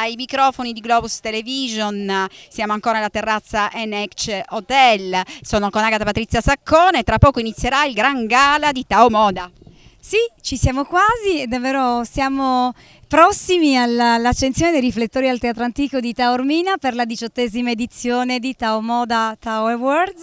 ai microfoni di Globus Television, siamo ancora alla terrazza NH Hotel, sono con Agata Patrizia Saccone, tra poco inizierà il gran gala di Tao Moda. Sì, ci siamo quasi, davvero siamo prossimi all'accensione dei riflettori al Teatro Antico di Taormina per la diciottesima edizione di Tao Moda Tao Awards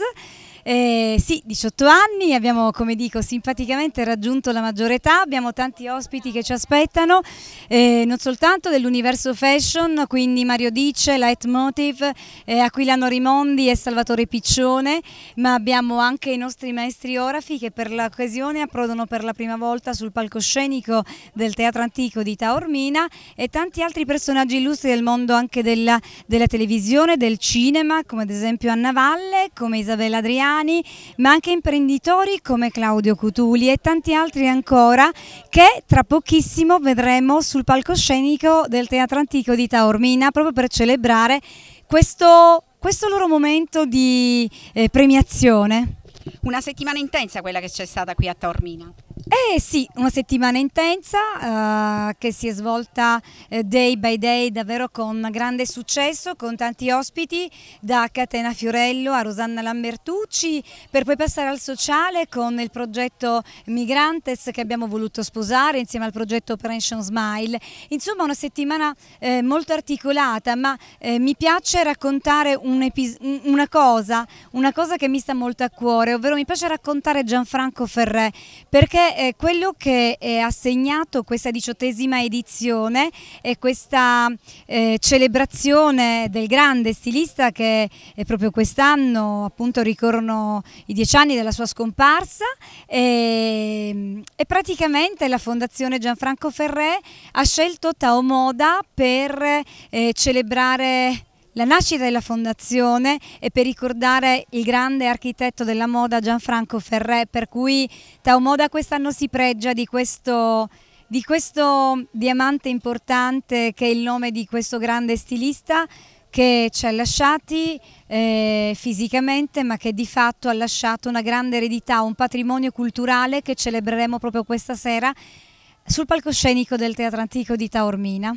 eh, sì, 18 anni, abbiamo come dico simpaticamente raggiunto la maggiore età, abbiamo tanti ospiti che ci aspettano, eh, non soltanto dell'universo fashion, quindi Mario Dice, Leitmotiv, eh, Aquilano Rimondi e Salvatore Piccione, ma abbiamo anche i nostri maestri orafi che per l'occasione approdano per la prima volta sul palcoscenico del Teatro Antico di Taormina e tanti altri personaggi illustri del mondo anche della, della televisione, del cinema, come ad esempio Anna Valle, come Isabella Adriano, italiani, ma anche imprenditori come Claudio Cutuli e tanti altri ancora che tra pochissimo vedremo sul palcoscenico del Teatro Antico di Taormina proprio per celebrare questo, questo loro momento di eh, premiazione. Una settimana intensa quella che c'è stata qui a Taormina. Eh sì, una settimana intensa eh, che si è svolta eh, day by day davvero con grande successo, con tanti ospiti da Catena Fiorello a Rosanna Lambertucci per poi passare al sociale con il progetto Migrantes che abbiamo voluto sposare insieme al progetto Operation Smile. Insomma una settimana eh, molto articolata ma eh, mi piace raccontare un una cosa, una cosa che mi sta molto a cuore, ovvero mi piace raccontare Gianfranco Ferré perché perché quello che eh, ha segnato questa diciottesima edizione e questa eh, celebrazione del grande stilista che è eh, proprio quest'anno appunto ricorrono i dieci anni della sua scomparsa e, ehm, e praticamente la Fondazione Gianfranco Ferré ha scelto Tao Moda per celebrare la nascita della fondazione è per ricordare il grande architetto della moda Gianfranco Ferré, per cui Tau Moda quest'anno si pregia di questo, di questo diamante importante che è il nome di questo grande stilista che ci ha lasciati eh, fisicamente ma che di fatto ha lasciato una grande eredità, un patrimonio culturale che celebreremo proprio questa sera sul palcoscenico del Teatro Antico di Taormina.